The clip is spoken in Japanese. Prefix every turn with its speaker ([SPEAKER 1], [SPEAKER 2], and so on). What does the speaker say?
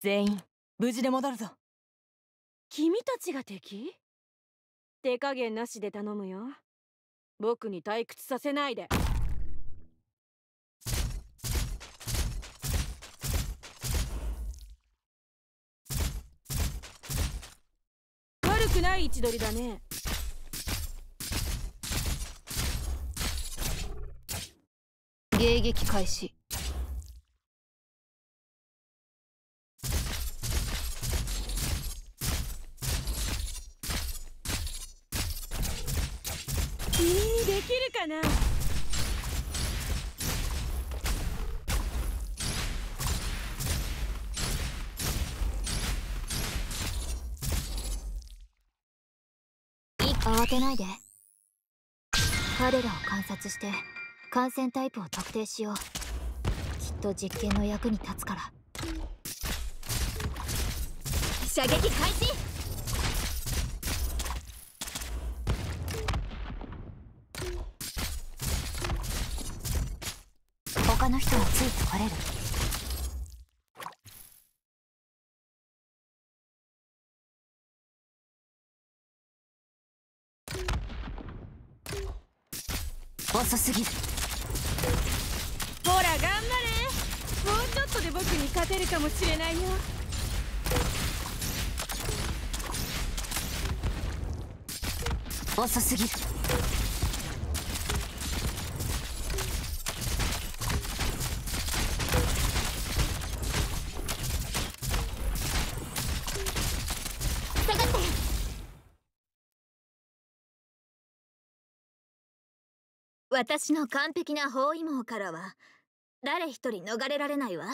[SPEAKER 1] 全員無事で戻るぞ君たちが敵手加減なしで頼むよ僕に退屈させないで悪くない位置取りだね迎撃開始できるかな慌てないで彼らを観察して感染タイプを特定しようきっと実験の役に立つから射撃開始の人ついてこれる遅すぎるほら頑張れもうちょっとで僕に勝てるかもしれないよ遅すぎる私の完璧な包囲網からは誰一人逃れられないわ。